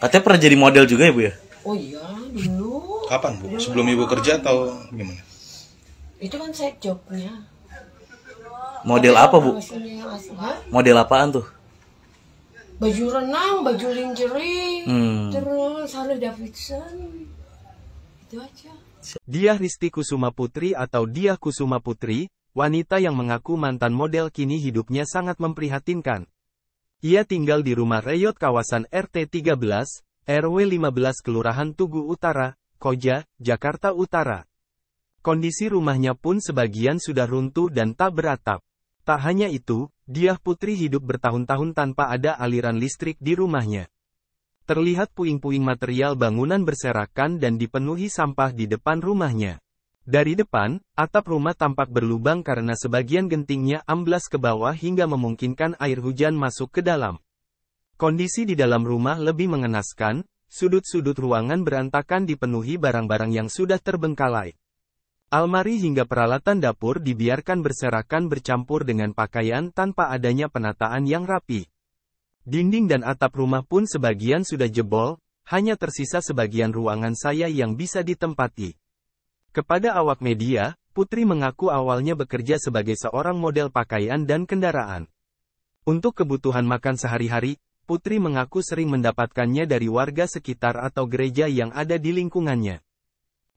Katanya pernah jadi model juga ya, Bu ya? Oh iya, dulu. Kapan, Bu? Sebelum Ibu kerja atau gimana? Itu kan saya jobnya. Model apa, Bu? Model apaan tuh? Baju renang, baju lingerie, hmm. terus Harley Davidson. Itu aja. Diah Risti Kusuma Putri atau Diah Kusuma Putri, wanita yang mengaku mantan model kini hidupnya sangat memprihatinkan. Ia tinggal di rumah Reyot kawasan RT 13, RW 15 Kelurahan Tugu Utara, Koja, Jakarta Utara. Kondisi rumahnya pun sebagian sudah runtuh dan tak beratap. Tak hanya itu, Diah Putri hidup bertahun-tahun tanpa ada aliran listrik di rumahnya. Terlihat puing-puing material bangunan berserakan dan dipenuhi sampah di depan rumahnya. Dari depan, atap rumah tampak berlubang karena sebagian gentingnya amblas ke bawah hingga memungkinkan air hujan masuk ke dalam. Kondisi di dalam rumah lebih mengenaskan, sudut-sudut ruangan berantakan dipenuhi barang-barang yang sudah terbengkalai. Almari hingga peralatan dapur dibiarkan berserakan bercampur dengan pakaian tanpa adanya penataan yang rapi. Dinding dan atap rumah pun sebagian sudah jebol, hanya tersisa sebagian ruangan saya yang bisa ditempati. Kepada awak media, Putri mengaku awalnya bekerja sebagai seorang model pakaian dan kendaraan. Untuk kebutuhan makan sehari-hari, Putri mengaku sering mendapatkannya dari warga sekitar atau gereja yang ada di lingkungannya.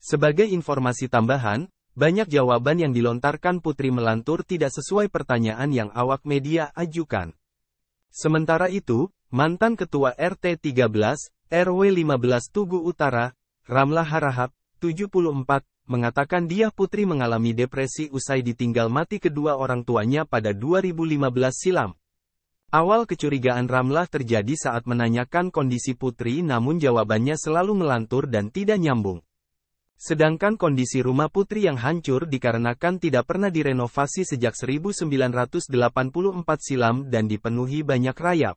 Sebagai informasi tambahan, banyak jawaban yang dilontarkan Putri Melantur tidak sesuai pertanyaan yang awak media ajukan. Sementara itu, mantan Ketua RT 13, RW 15 Tugu Utara, Ramlah Harahap, 74, mengatakan dia putri mengalami depresi usai ditinggal mati kedua orang tuanya pada 2015 silam. Awal kecurigaan Ramlah terjadi saat menanyakan kondisi putri namun jawabannya selalu melantur dan tidak nyambung. Sedangkan kondisi rumah putri yang hancur dikarenakan tidak pernah direnovasi sejak 1984 silam dan dipenuhi banyak rayap.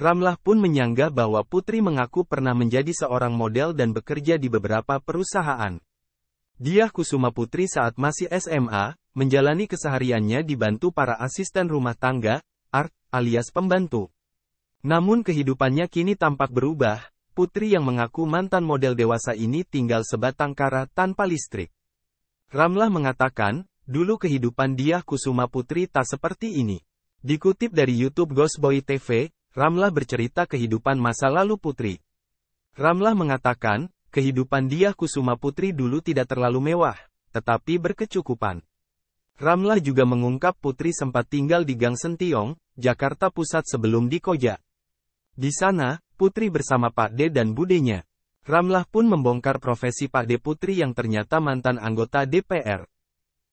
Ramlah pun menyanggah bahwa putri mengaku pernah menjadi seorang model dan bekerja di beberapa perusahaan. Dia Kusuma Putri saat masih SMA, menjalani kesehariannya dibantu para asisten rumah tangga, art, alias pembantu. Namun kehidupannya kini tampak berubah, putri yang mengaku mantan model dewasa ini tinggal sebatang kara tanpa listrik. Ramlah mengatakan, dulu kehidupan Dia Kusuma Putri tak seperti ini. Dikutip dari YouTube Ghostboy TV, Ramlah bercerita kehidupan masa lalu Putri. Ramlah mengatakan, Kehidupan dia, Kusuma Putri dulu tidak terlalu mewah, tetapi berkecukupan. Ramlah juga mengungkap Putri sempat tinggal di Gang Sentiong, Jakarta Pusat sebelum di Koja. Di sana, Putri bersama Pak D dan budenya. Ramlah pun membongkar profesi Pak D Putri yang ternyata mantan anggota DPR.